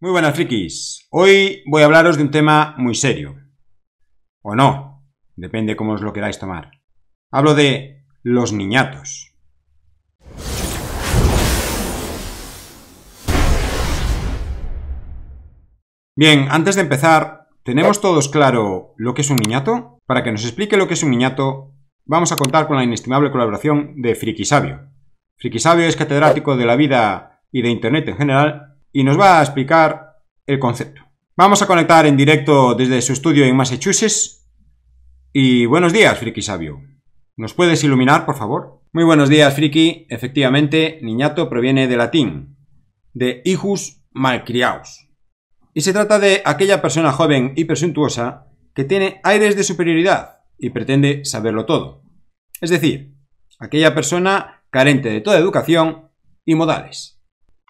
Muy buenas frikis, hoy voy a hablaros de un tema muy serio. O no, depende cómo os lo queráis tomar. Hablo de los niñatos. Bien, antes de empezar, ¿tenemos todos claro lo que es un niñato? Para que nos explique lo que es un niñato, vamos a contar con la inestimable colaboración de Friki Sabio. es catedrático de la vida y de Internet en general y nos va a explicar el concepto. Vamos a conectar en directo desde su estudio en Massachusetts. Y buenos días, Friki Sabio. ¿Nos puedes iluminar, por favor? Muy buenos días, Friki. Efectivamente, niñato proviene de latín, de hijus malcriaus. Y se trata de aquella persona joven y presuntuosa que tiene aires de superioridad y pretende saberlo todo. Es decir, aquella persona carente de toda educación y modales.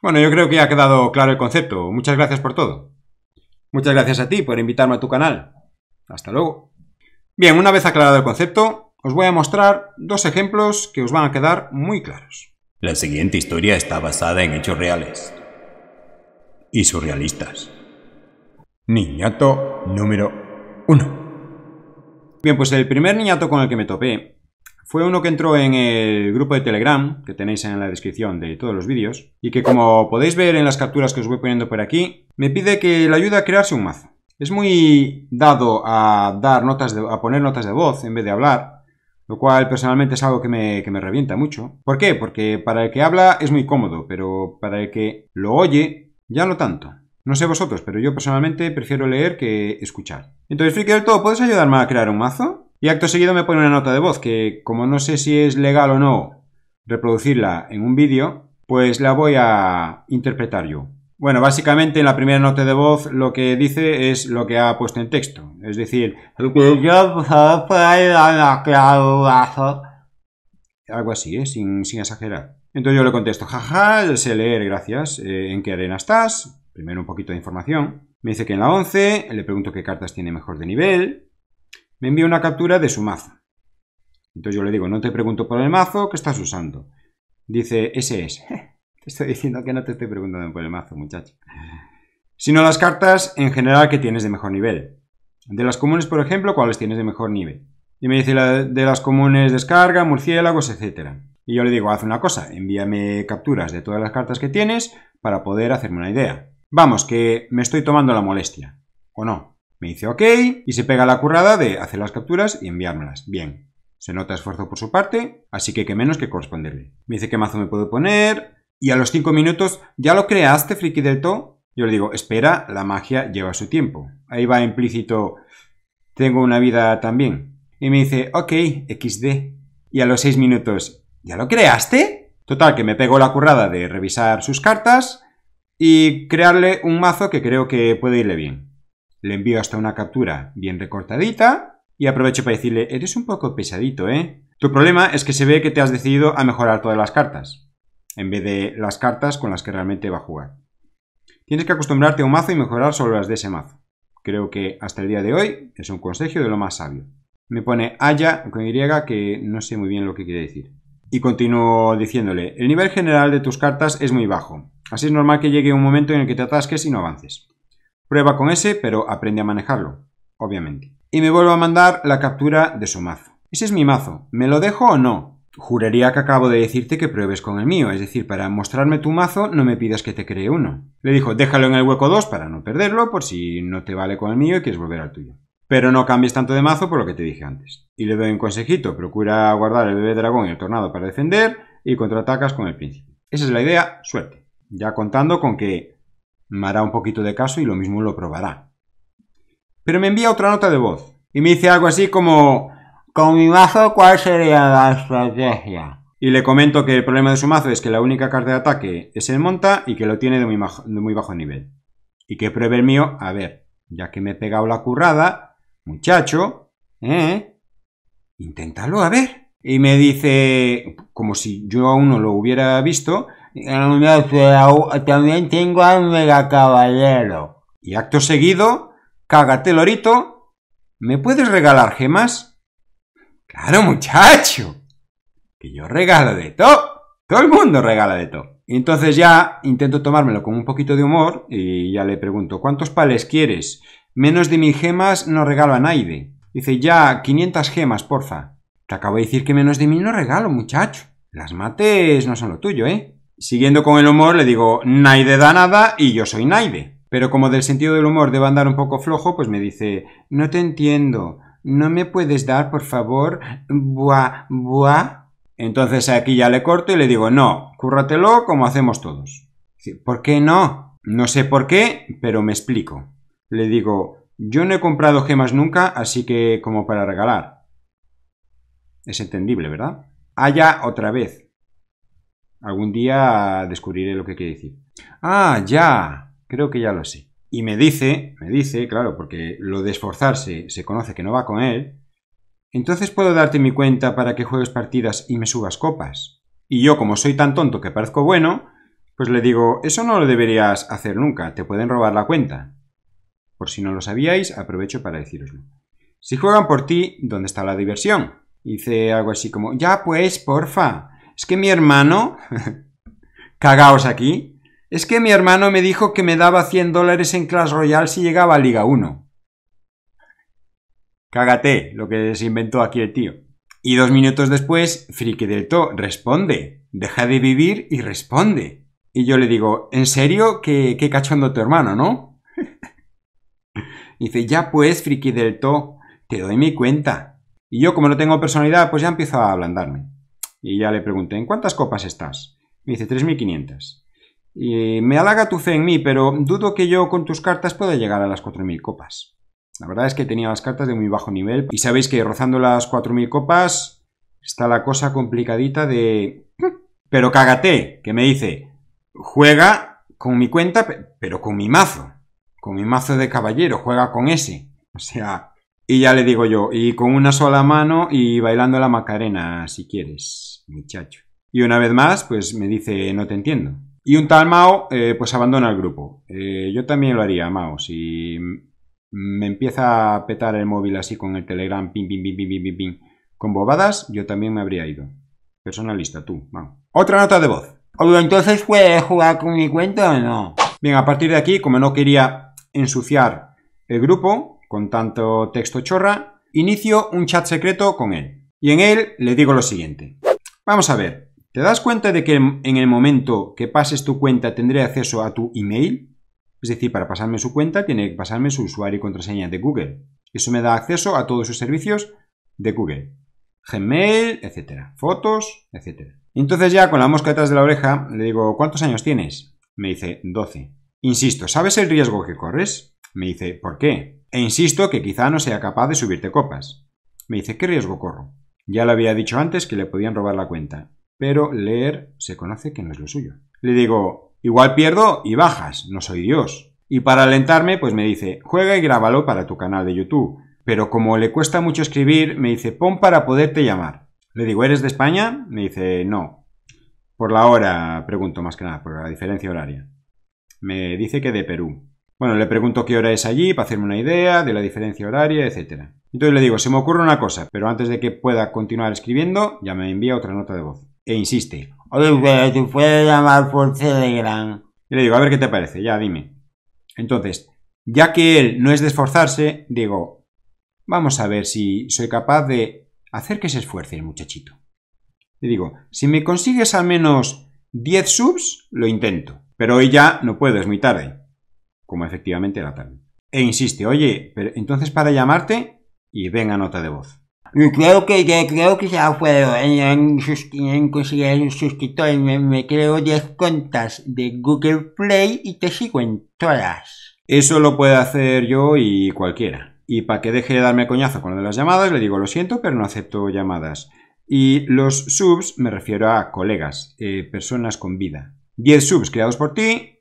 Bueno, yo creo que ya ha quedado claro el concepto. Muchas gracias por todo. Muchas gracias a ti por invitarme a tu canal. Hasta luego. Bien, una vez aclarado el concepto, os voy a mostrar dos ejemplos que os van a quedar muy claros. La siguiente historia está basada en hechos reales y surrealistas. Niñato número 1. Bien, pues el primer niñato con el que me topé fue uno que entró en el grupo de Telegram, que tenéis en la descripción de todos los vídeos, y que como podéis ver en las capturas que os voy poniendo por aquí, me pide que le ayude a crearse un mazo. Es muy dado a dar notas de, a poner notas de voz en vez de hablar, lo cual personalmente es algo que me, que me revienta mucho. ¿Por qué? Porque para el que habla es muy cómodo, pero para el que lo oye, ya no tanto. No sé vosotros, pero yo personalmente prefiero leer que escuchar. Entonces, Friki Todo, ¿puedes ayudarme a crear un mazo? Y acto seguido me pone una nota de voz que, como no sé si es legal o no reproducirla en un vídeo, pues la voy a interpretar yo. Bueno, básicamente en la primera nota de voz lo que dice es lo que ha puesto en texto. Es decir, algo así, ¿eh? sin, exagerar. Entonces yo le contesto, jaja, sé leer, gracias. Eh, ¿En qué arena estás? Primero un poquito de información. Me dice que en la 11, le pregunto qué cartas tiene mejor de nivel me envía una captura de su mazo. Entonces yo le digo, no te pregunto por el mazo que estás usando. Dice, ese es. te estoy diciendo que no te estoy preguntando por el mazo, muchacho. Sino las cartas en general que tienes de mejor nivel. De las comunes, por ejemplo, ¿cuáles tienes de mejor nivel? Y me dice de las comunes descarga, murciélagos, etc. Y yo le digo, haz una cosa, envíame capturas de todas las cartas que tienes para poder hacerme una idea. Vamos, que me estoy tomando la molestia. ¿O no? Me dice OK y se pega la currada de hacer las capturas y enviármelas. Bien. Se nota esfuerzo por su parte, así que que menos que corresponderle. Me dice qué mazo me puedo poner y a los 5 minutos, ¿ya lo creaste, friki del todo? Yo le digo, espera, la magia lleva su tiempo. Ahí va implícito, tengo una vida también. Y me dice, ok, XD. Y a los 6 minutos, ¿ya lo creaste? Total, que me pego la currada de revisar sus cartas y crearle un mazo que creo que puede irle bien. Le envío hasta una captura bien recortadita y aprovecho para decirle, eres un poco pesadito, ¿eh? Tu problema es que se ve que te has decidido a mejorar todas las cartas, en vez de las cartas con las que realmente va a jugar. Tienes que acostumbrarte a un mazo y mejorar solo las de ese mazo. Creo que hasta el día de hoy es un consejo de lo más sabio. Me pone haya con Y que no sé muy bien lo que quiere decir. Y continúo diciéndole, el nivel general de tus cartas es muy bajo, así es normal que llegue un momento en el que te atasques y no avances. Prueba con ese, pero aprende a manejarlo, obviamente. Y me vuelvo a mandar la captura de su mazo. Ese es mi mazo. ¿Me lo dejo o no? Juraría que acabo de decirte que pruebes con el mío, es decir, para mostrarme tu mazo no me pidas que te cree uno. Le dijo, déjalo en el hueco 2 para no perderlo por si no te vale con el mío y quieres volver al tuyo. Pero no cambies tanto de mazo por lo que te dije antes. Y le doy un consejito, procura guardar el bebé dragón y el tornado para defender y contraatacas con el príncipe. Esa es la idea, suerte. Ya contando con que me hará un poquito de caso y lo mismo lo probará. Pero me envía otra nota de voz y me dice algo así como, con mi mazo, ¿cuál sería la estrategia? Y le comento que el problema de su mazo es que la única carta de ataque es el monta y que lo tiene de muy, bajo, nivel. Y que pruebe el mío, a ver, ya que me he pegado la currada, muchacho, ¿eh? Inténtalo, a ver. Y me dice, como si yo aún no lo hubiera visto, este también tengo al mega caballero. Y acto seguido, cágate lorito, ¿me puedes regalar gemas? Claro muchacho, que yo regalo de todo, todo el mundo regala de todo. entonces ya intento tomármelo con un poquito de humor y ya le pregunto, ¿cuántos pales quieres? Menos de mil gemas no regalo a nadie. Dice, ya, 500 gemas, porfa. Te acabo de decir que menos de mil no regalo, muchacho. Las mates no son lo tuyo, ¿eh? Siguiendo con el humor, le digo, Naide da nada y yo soy Naide. Pero como del sentido del humor debe andar un poco flojo, pues me dice, no te entiendo, no me puedes dar, por favor, buah, buah. Entonces aquí ya le corto y le digo, no, cúrratelo como hacemos todos. ¿Por qué no? No sé por qué, pero me explico. Le digo, yo no he comprado gemas nunca, así que como para regalar. Es entendible, ¿verdad? Allá otra vez. Algún día descubriré lo que quiere decir. Ah, ya. Creo que ya lo sé. Y me dice, me dice, claro, porque lo de esforzarse se conoce que no va con él. Entonces puedo darte mi cuenta para que juegues partidas y me subas copas. Y yo, como soy tan tonto que parezco bueno, pues le digo, eso no lo deberías hacer nunca, te pueden robar la cuenta. Por si no lo sabíais, aprovecho para deciroslo. Si juegan por ti, ¿dónde está la diversión? Hice algo así como, ya pues, porfa. Es que mi hermano... Cagaos aquí. Es que mi hermano me dijo que me daba 100 dólares en Clash Royale si llegaba a Liga 1. Cágate, lo que se inventó aquí el tío. Y dos minutos después, Friki Delto responde. Deja de vivir y responde. Y yo le digo, ¿en serio? ¿Qué, qué cachondo tu hermano, no? dice, ya pues, Friki Delto, te doy mi cuenta. Y yo, como no tengo personalidad, pues ya empiezo a ablandarme. Y ya le pregunté, ¿en cuántas copas estás? Me dice, 3.500. Y me halaga tu fe en mí, pero dudo que yo con tus cartas pueda llegar a las 4.000 copas. La verdad es que tenía las cartas de muy bajo nivel. Y sabéis que rozando las 4.000 copas está la cosa complicadita de... Pero cágate, que me dice, juega con mi cuenta, pero con mi mazo. Con mi mazo de caballero, juega con ese. O sea, y ya le digo yo, y con una sola mano y bailando la Macarena, si quieres, muchacho. Y una vez más, pues me dice, no te entiendo. Y un tal Mao, eh, pues abandona el grupo. Eh, yo también lo haría, Mao, si me empieza a petar el móvil así con el Telegram, pim, pim, pim, pim, pim, pim, pim, con bobadas, yo también me habría ido. Personalista, tú, Mao. Otra nota de voz. Entonces, ¿puedes jugar con mi cuenta o no? Bien, a partir de aquí, como no quería ensuciar el grupo, con tanto texto chorra, inicio un chat secreto con él. Y en él le digo lo siguiente. Vamos a ver, ¿te das cuenta de que en el momento que pases tu cuenta tendré acceso a tu email? Es decir, para pasarme su cuenta tiene que pasarme su usuario y contraseña de Google. Eso me da acceso a todos sus servicios de Google. Gmail, etcétera. Fotos, etcétera. Entonces ya con la mosca detrás de la oreja le digo, ¿cuántos años tienes? Me dice, 12. Insisto, ¿sabes el riesgo que corres? Me dice, ¿por qué? E insisto que quizá no sea capaz de subirte copas. Me dice, ¿qué riesgo corro? Ya le había dicho antes que le podían robar la cuenta, pero leer se conoce que no es lo suyo. Le digo, igual pierdo y bajas, no soy Dios. Y para alentarme, pues me dice, juega y grábalo para tu canal de YouTube. Pero como le cuesta mucho escribir, me dice, pon para poderte llamar. Le digo, ¿eres de España? Me dice, no. Por la hora, pregunto más que nada, por la diferencia horaria. Me dice que de Perú. Bueno, le pregunto qué hora es allí para hacerme una idea de la diferencia horaria, etc. Entonces le digo, se me ocurre una cosa, pero antes de que pueda continuar escribiendo, ya me envía otra nota de voz. E insiste. Oye, pero puedes llamar por Telegram. Y le digo, a ver qué te parece, ya dime. Entonces, ya que él no es de esforzarse, digo, vamos a ver si soy capaz de hacer que se esfuerce el muchachito. Le digo, si me consigues al menos 10 subs, lo intento. Pero hoy ya no puedo, es muy tarde como efectivamente era tal. E insiste, oye, pero entonces para llamarte y venga nota de voz. Creo que, creo que ya puedo en, en conseguir un suscriptor. Me, creo 10 cuentas de Google Play y te sigo en todas. Eso lo puede hacer yo y cualquiera. Y para que deje de darme coñazo con lo de las llamadas, le digo lo siento, pero no acepto llamadas. Y los subs me refiero a colegas, eh, personas con vida. 10 subs creados por ti,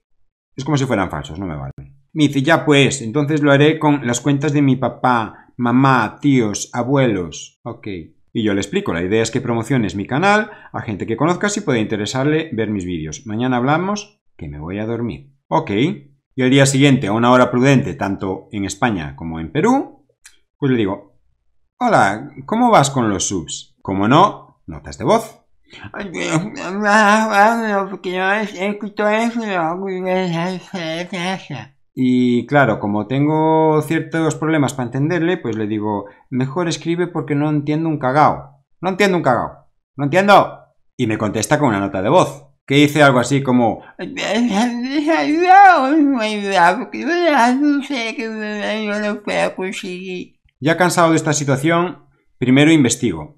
es como si fueran falsos, no me vale. Me dice, ya pues, entonces lo haré con las cuentas de mi papá, mamá, tíos, abuelos. Ok. Y yo le explico, la idea es que promociones mi canal a gente que conozcas si y puede interesarle ver mis vídeos. Mañana hablamos, que me voy a dormir. Ok. Y el día siguiente, a una hora prudente, tanto en España como en Perú, pues le digo, hola, ¿cómo vas con los subs? Como no, notas de voz. Y claro, como tengo ciertos problemas para entenderle, pues le digo, mejor escribe porque no entiendo un cagao. No entiendo un cagao. No entiendo. Y me contesta con una nota de voz, que dice algo así como... Ya cansado de esta situación, primero investigo.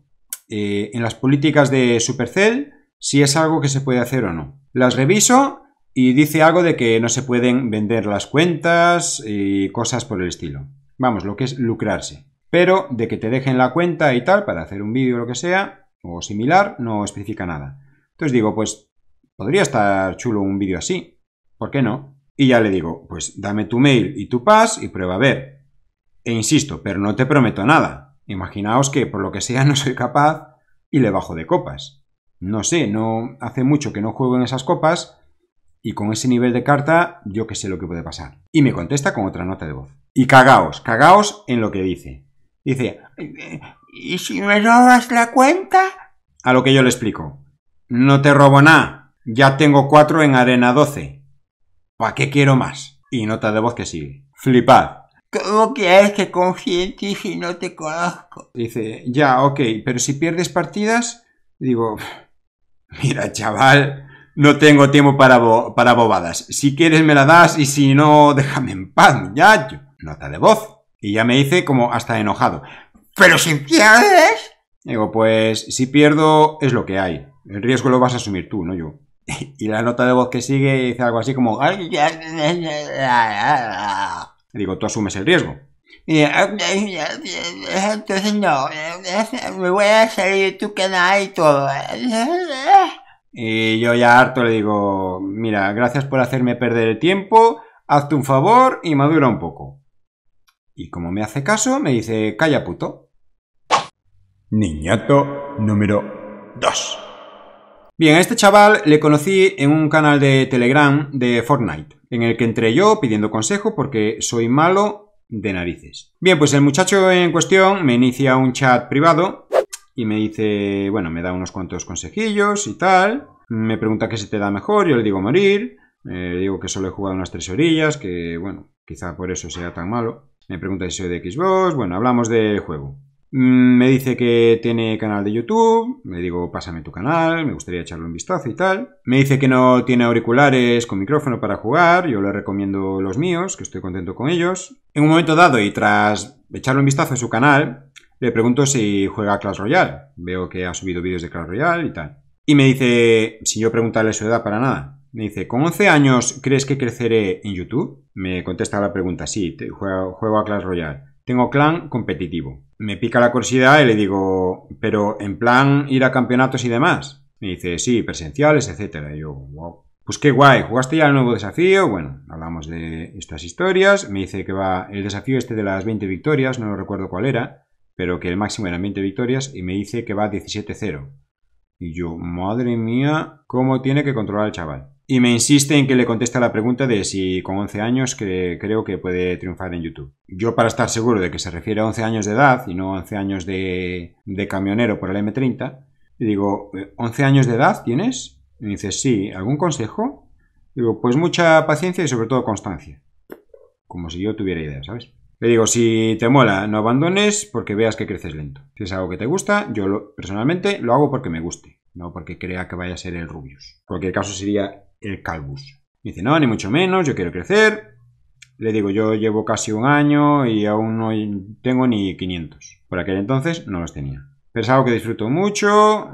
Eh, en las políticas de Supercell si es algo que se puede hacer o no. Las reviso y dice algo de que no se pueden vender las cuentas y cosas por el estilo. Vamos, lo que es lucrarse. Pero de que te dejen la cuenta y tal para hacer un vídeo o lo que sea o similar, no especifica nada. Entonces digo, pues podría estar chulo un vídeo así. ¿Por qué no? Y ya le digo, pues dame tu mail y tu pass y prueba a ver. E insisto, pero no te prometo nada. Imaginaos que por lo que sea no soy capaz y le bajo de copas. No sé, no hace mucho que no juego en esas copas y con ese nivel de carta yo qué sé lo que puede pasar. Y me contesta con otra nota de voz. Y cagaos, cagaos en lo que dice. Dice, ¿y si me robas la cuenta? A lo que yo le explico. No te robo nada. Ya tengo cuatro en arena 12. ¿Para qué quiero más? Y nota de voz que sigue. Flipad. ¿Cómo quieres que confíe en ti si no te conozco? Dice, ya, ok, pero si pierdes partidas, digo, mira, chaval, no tengo tiempo para, para bobadas. Si quieres me la das y si no, déjame en paz, ya. Nota de voz. Y ya me dice como hasta enojado. Pero si pierdes... Digo, pues si pierdo es lo que hay. El riesgo lo vas a asumir tú, no yo. Y la nota de voz que sigue dice algo así como... Le Digo, tú asumes el riesgo. Entonces eh, eh, eh, no, me voy a salir tu canal y todo. Y yo ya harto le digo, mira, gracias por hacerme perder el tiempo, hazte un favor y madura un poco. Y como me hace caso, me dice, calla puto. Niñato número 2. Bien, a este chaval le conocí en un canal de Telegram de Fortnite en el que entré yo pidiendo consejo porque soy malo de narices. Bien, pues el muchacho en cuestión me inicia un chat privado y me dice, bueno, me da unos cuantos consejillos y tal, me pregunta qué se te da mejor, yo le digo morir, Me eh, digo que solo he jugado unas tres orillas, que bueno, quizá por eso sea tan malo. Me pregunta si soy de Xbox, bueno, hablamos de juego. Mm, me dice que tiene canal de YouTube, Le digo, pásame tu canal, me gustaría echarle un vistazo y tal. Me dice que no tiene auriculares con micrófono para jugar, yo le recomiendo los míos, que estoy contento con ellos. En un momento dado y tras echarle un vistazo a su canal, le pregunto si juega a Clash Royale. Veo que ha subido vídeos de Clash Royale y tal. Y me dice, si yo preguntarle su edad para nada, me dice, ¿con 11 años crees que creceré en YouTube? Me contesta la pregunta, sí, juego, juego a Clash Royale. Tengo clan competitivo. Me pica la curiosidad y le digo, pero en plan ir a campeonatos y demás. Me dice, sí, presenciales, etcétera. Y yo, wow. Pues qué guay, ¿jugaste ya el nuevo desafío? Bueno, hablamos de estas historias. Me dice que va el desafío este de las 20 victorias, no recuerdo cuál era, pero que el máximo eran 20 victorias y me dice que va 17-0. Y yo, madre mía, cómo tiene que controlar el chaval. Y me insiste en que le conteste la pregunta de si con 11 años que creo que puede triunfar en YouTube. Yo para estar seguro de que se refiere a 11 años de edad y no 11 años de, camionero por el M30, le digo, ¿11 eh, años de edad tienes? Y me dice, sí, ¿algún consejo? Digo, pues mucha paciencia y sobre todo constancia. Como si yo tuviera idea, ¿sabes? Le digo, si te mola, no abandones porque veas que creces lento. Si es algo que te gusta, yo personalmente lo hago porque me guste, no porque crea que vaya a ser el Rubius. En cualquier caso sería el Calvus. dice, no, ni mucho menos, yo quiero crecer. Le digo, yo llevo casi un año y aún no tengo ni 500. Por aquel entonces no los tenía. Pero es algo que disfruto mucho,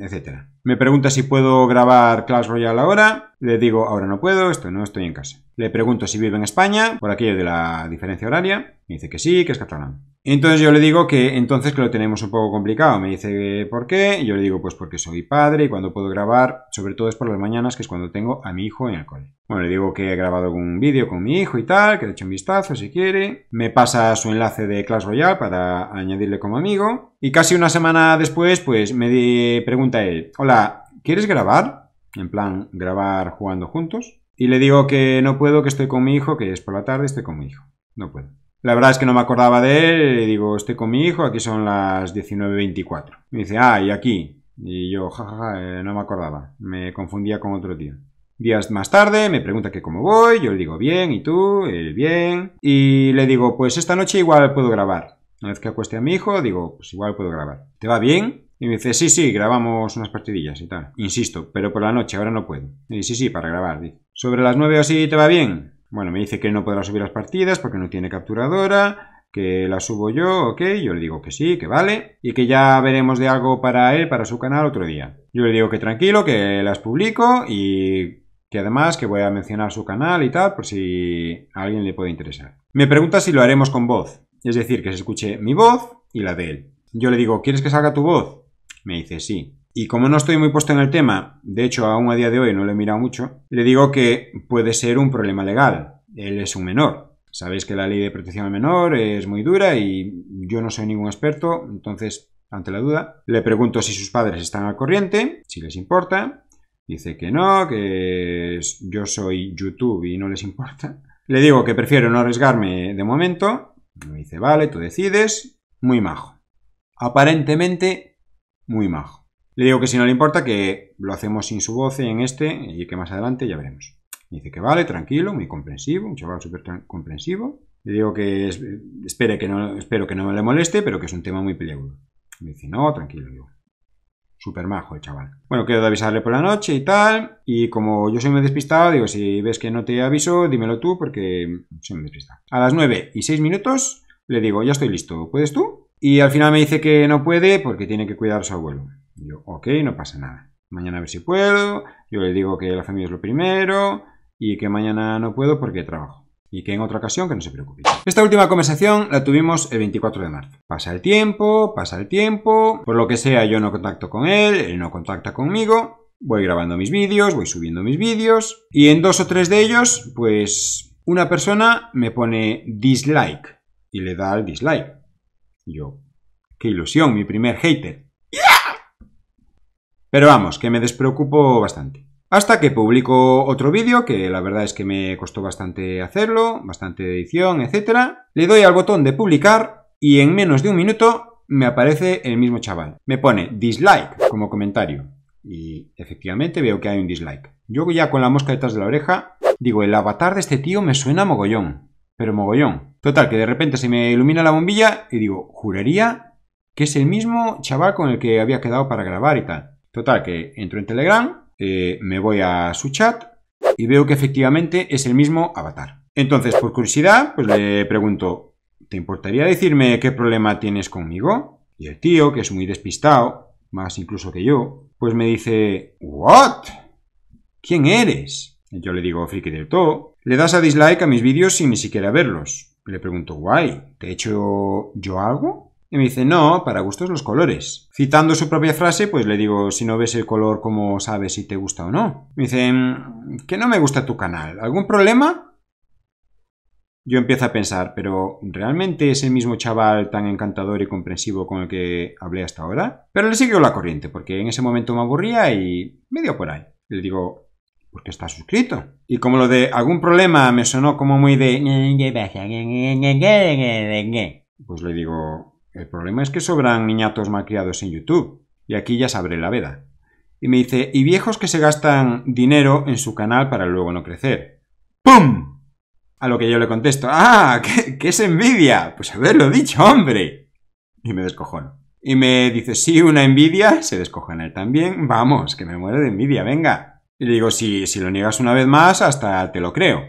etc. Me pregunta si puedo grabar Clash Royale ahora. Le digo, ahora no puedo, esto no, estoy en casa. Le pregunto si vive en España, por aquello de la diferencia horaria. Me dice que sí, que es catalán. Entonces yo le digo que entonces que lo tenemos un poco complicado. Me dice, ¿por qué? Yo le digo, pues porque soy padre y cuando puedo grabar, sobre todo es por las mañanas, que es cuando tengo a mi hijo en el cole. Bueno, le digo que he grabado un vídeo con mi hijo y tal, que le eche un vistazo si quiere. Me pasa su enlace de Clash Royale para añadirle como amigo. Y casi una semana después, pues me pregunta él, hola, ¿quieres grabar? En plan, grabar jugando juntos. Y le digo que no puedo, que estoy con mi hijo, que es por la tarde, estoy con mi hijo. No puedo. La verdad es que no me acordaba de él, le digo, estoy con mi hijo, aquí son las 19.24. Me dice, ah, y aquí. Y yo, jajaja, ja, ja, eh, no me acordaba, me confundía con otro día. Días más tarde me pregunta que cómo voy, yo le digo bien, ¿y tú? Él bien. Y le digo, pues esta noche igual puedo grabar. Una vez que acueste a mi hijo, digo, pues igual puedo grabar. ¿Te va bien? Y me dice, sí, sí, grabamos unas partidillas y tal. Insisto, pero por la noche, ahora no puedo. Y sí, sí, para grabar. Dice. Sobre las nueve o así, ¿te va bien? Bueno, me dice que no podrá subir las partidas porque no tiene capturadora, que la subo yo, ok, yo le digo que sí, que vale, y que ya veremos de algo para él, para su canal otro día. Yo le digo que tranquilo, que las publico y que además que voy a mencionar su canal y tal, por si a alguien le puede interesar. Me pregunta si lo haremos con voz, es decir, que se escuche mi voz y la de él. Yo le digo, ¿quieres que salga tu voz? Me dice sí. Y como no estoy muy puesto en el tema, de hecho aún a día de hoy no lo he mirado mucho, le digo que puede ser un problema legal. Él es un menor. Sabéis que la ley de protección al menor es muy dura y yo no soy ningún experto, entonces, ante la duda, le pregunto si sus padres están al corriente, si les importa. Dice que no, que yo soy YouTube y no les importa. Le digo que prefiero no arriesgarme de momento. Me dice, vale, tú decides. Muy majo. Aparentemente, muy majo. Le digo que si no le importa, que lo hacemos sin su voz en este, y que más adelante ya veremos. dice que vale, tranquilo, muy comprensivo, un chaval súper comprensivo. Le digo que espere que no, espero que no me le moleste, pero que es un tema muy peligroso. Me dice, no, tranquilo, digo. Súper majo el chaval. Bueno, quiero avisarle por la noche y tal. Y como yo soy muy despistado, digo, si ves que no te aviso, dímelo tú porque soy muy despistado. A las 9 y 6 minutos le digo, ya estoy listo, ¿puedes tú? Y al final me dice que no puede porque tiene que cuidar a su abuelo yo, ok, no pasa nada. Mañana a ver si puedo. Yo le digo que la familia es lo primero y que mañana no puedo porque trabajo. Y que en otra ocasión que no se preocupe. Esta última conversación la tuvimos el 24 de marzo. Pasa el tiempo, pasa el tiempo. Por lo que sea, yo no contacto con él, él no contacta conmigo. Voy grabando mis vídeos, voy subiendo mis vídeos. Y en dos o tres de ellos, pues una persona me pone dislike y le da el dislike. yo, qué ilusión, mi primer hater. Pero vamos, que me despreocupo bastante. Hasta que publico otro vídeo, que la verdad es que me costó bastante hacerlo, bastante edición, etc. Le doy al botón de publicar y en menos de un minuto me aparece el mismo chaval. Me pone dislike como comentario. Y efectivamente veo que hay un dislike. Yo ya con la mosca detrás de la oreja, digo, el avatar de este tío me suena mogollón. Pero mogollón. Total, que de repente se me ilumina la bombilla y digo, juraría que es el mismo chaval con el que había quedado para grabar y tal. Total, que entro en Telegram, eh, me voy a su chat y veo que efectivamente es el mismo avatar. Entonces, por curiosidad, pues le pregunto, ¿te importaría decirme qué problema tienes conmigo? Y el tío, que es muy despistado, más incluso que yo, pues me dice, ¿What? ¿Quién eres? yo le digo, friki del todo. Le das a dislike a mis vídeos sin ni siquiera verlos. Le pregunto, guay, ¿te he hecho yo algo? Y me dice, no, para gustos los colores. Citando su propia frase, pues le digo, si no ves el color, ¿cómo sabes si te gusta o no? Me dice, mm, que no me gusta tu canal. ¿Algún problema? Yo empiezo a pensar, pero ¿realmente es el mismo chaval tan encantador y comprensivo con el que hablé hasta ahora? Pero le siguió la corriente, porque en ese momento me aburría y me dio por ahí. Le digo, qué está suscrito. Y como lo de algún problema me sonó como muy de... Pues le digo, el problema es que sobran niñatos malcriados en YouTube, y aquí ya sabré la veda. Y me dice, y viejos que se gastan dinero en su canal para luego no crecer. ¡Pum! A lo que yo le contesto, ¡ah! ¿Qué, es envidia? Pues haberlo dicho, hombre. Y me descojono. Y me dice, sí, una envidia, se descojona él también. Vamos, que me muere de envidia, venga. Y le digo, si lo niegas una vez más, hasta te lo creo.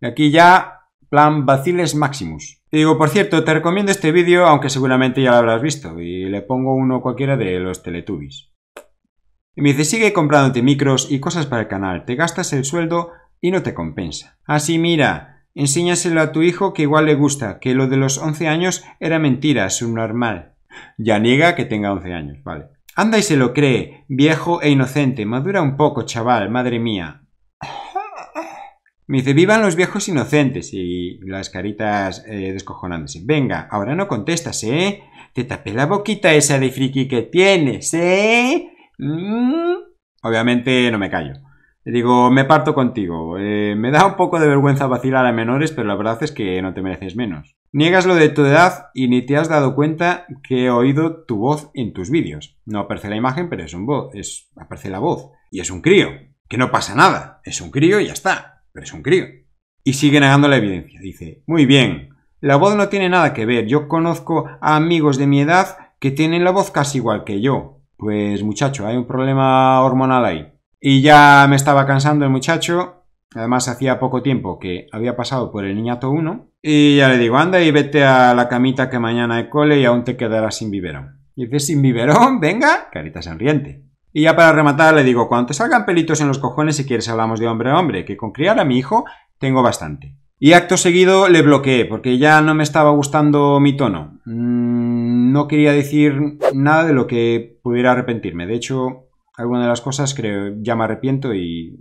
Y aquí ya, plan vaciles maximus digo, por cierto, te recomiendo este vídeo, aunque seguramente ya lo habrás visto, y le pongo uno cualquiera de los Teletubbies. Y me dice, sigue comprándote micros y cosas para el canal, te gastas el sueldo y no te compensa. Así mira, enséñaselo a tu hijo que igual le gusta, que lo de los 11 años era mentira, subnormal. Ya niega que tenga 11 años, vale. Anda y se lo cree, viejo e inocente, madura un poco, chaval, madre mía. Me dice, vivan los viejos inocentes y las caritas eh, descojonándose. Venga, ahora no contestas, ¿eh? Te tapé la boquita esa de friki que tienes, ¿eh? Mm. Obviamente no me callo. Le digo, me parto contigo. Eh, me da un poco de vergüenza vacilar a menores, pero la verdad es que no te mereces menos. Niegas lo de tu edad y ni te has dado cuenta que he oído tu voz en tus vídeos. No aparece la imagen, pero es un voz, es, aparece la voz. Y es un crío. Que no pasa nada. Es un crío y ya está pero es un crío. Y sigue negando la evidencia. Dice, muy bien, la voz no tiene nada que ver. Yo conozco a amigos de mi edad que tienen la voz casi igual que yo. Pues muchacho, hay un problema hormonal ahí. Y ya me estaba cansando el muchacho. Además, hacía poco tiempo que había pasado por el niñato 1. Y ya le digo, anda y vete a la camita que mañana hay cole y aún te quedarás sin biberón. Y dice, sin biberón, venga, carita sonriente. Y ya para rematar le digo, cuando te salgan pelitos en los cojones si quieres hablamos de hombre a hombre, que con criar a mi hijo tengo bastante. Y acto seguido le bloqueé, porque ya no me estaba gustando mi tono. Mm, no quería decir nada de lo que pudiera arrepentirme. De hecho, alguna de las cosas creo ya me arrepiento y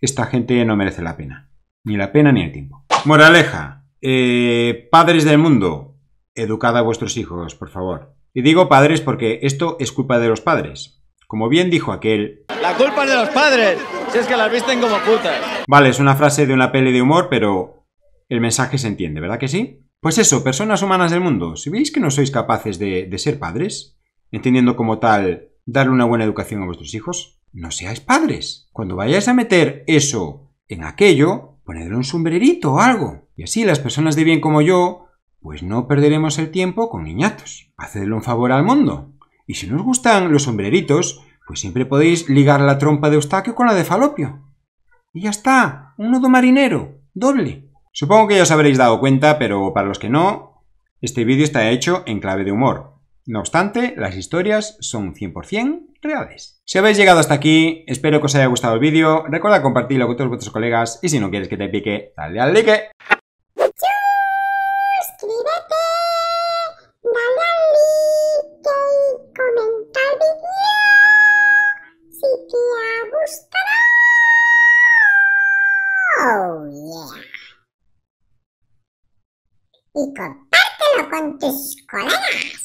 esta gente no merece la pena. Ni la pena ni el tiempo. Moraleja, eh, padres del mundo, educad a vuestros hijos, por favor. Y digo padres porque esto es culpa de los padres. Como bien dijo aquel... La culpa de los padres, si es que las visten como putas. Vale, es una frase de una peli de humor, pero el mensaje se entiende, ¿verdad que sí? Pues eso, personas humanas del mundo, si veis que no sois capaces de, de ser padres, entendiendo como tal darle una buena educación a vuestros hijos, no seáis padres. Cuando vayáis a meter eso en aquello, ponedle un sombrerito o algo. Y así las personas de bien como yo, pues no perderemos el tiempo con niñatos. Hacedle un favor al mundo. Y si no os gustan los sombreritos, pues siempre podéis ligar la trompa de Eustaquio con la de Falopio. Y ya está, un nudo marinero, doble. Supongo que ya os habréis dado cuenta, pero para los que no, este vídeo está hecho en clave de humor. No obstante, las historias son 100% reales. Si habéis llegado hasta aquí, espero que os haya gustado el vídeo. Recuerda compartirlo con todos vuestros colegas y si no quieres que te pique, dale al like. video. si te ha gustado. Oh, yeah. Y compártelo con tus colegas.